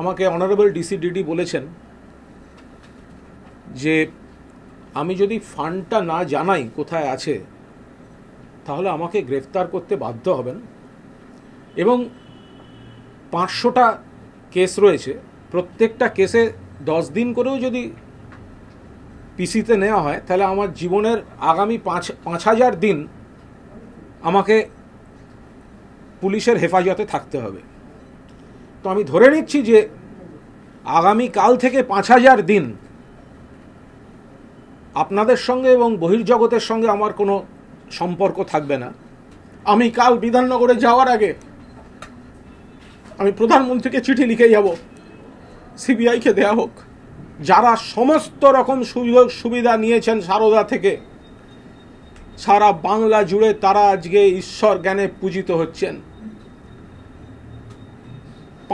আমাকে honourable DC DD বলেছেন যে আমি যদি ফান্ডটা না জানাই কোথায় আছে তাহলে আমাকে গ্রেফতার করতে বাধ্য হবেন এবং পাঁচশোটা কেস রয়েছে প্রত্যেকটা কেসে দশ দিন করেও যদি পিসিতে নেওয়া হয় তাহলে আমার জীবনের আগামী পাঁচ পাঁচ হাজার দিন আমাকে পুলিশের হেফাজতে থাকতে হবে তো আমি ধরে নিচ্ছি যে আগামী কাল থেকে পাঁচ হাজার দিন আপনাদের সঙ্গে এবং বহির্জগতের সঙ্গে আমার কোনো সম্পর্ক থাকবে না আমি কাল বিধাননগরে যাওয়ার আগে আমি প্রধানমন্ত্রীকে চিঠি লিখে যাব সিবিআইকে দেয়া হোক যারা সমস্ত রকম সুযোগ সুবিধা নিয়েছেন সারদা থেকে সারা বাংলা জুড়ে তারা আজকে ঈশ্বর জ্ঞানে পূজিত হচ্ছেন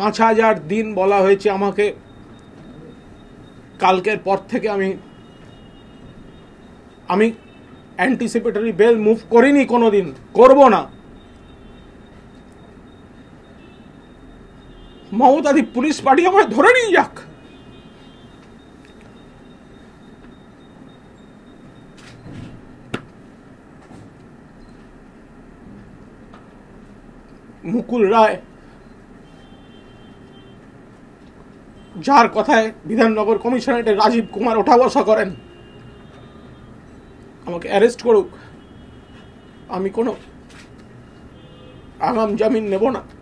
পাঁচ হাজার দিন বলা হয়েছে আমাকে কালকের পর থেকে আমি আমি অ্যান্টিসিপেটরি বেল মুভ করিনি কোনো দিন করবো না মমতাদি পুলিশ পার্টি আমার ধরে নিয়ে যাক মুকুল রায় যার কথায় বিধাননগর কমিশনারেটের রাজীব কুমার ওঠা বসা করেন আমাকে অ্যারেস্ট করুক আমি কোনো আগাম জামিন নেব না